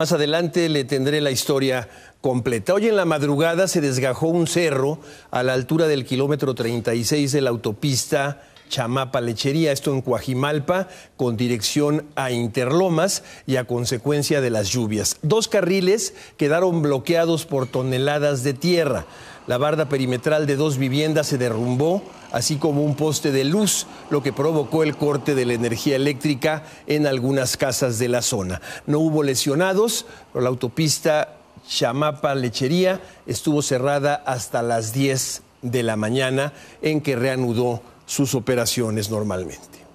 Más adelante le tendré la historia completa. Hoy en la madrugada se desgajó un cerro a la altura del kilómetro 36 de la autopista Chamapa Lechería, esto en Cuajimalpa, con dirección a Interlomas y a consecuencia de las lluvias. Dos carriles quedaron bloqueados por toneladas de tierra. La barda perimetral de dos viviendas se derrumbó, así como un poste de luz, lo que provocó el corte de la energía eléctrica en algunas casas de la zona. No hubo lesionados, pero la autopista Chamapa Lechería estuvo cerrada hasta las 10 de la mañana en que reanudó sus operaciones normalmente.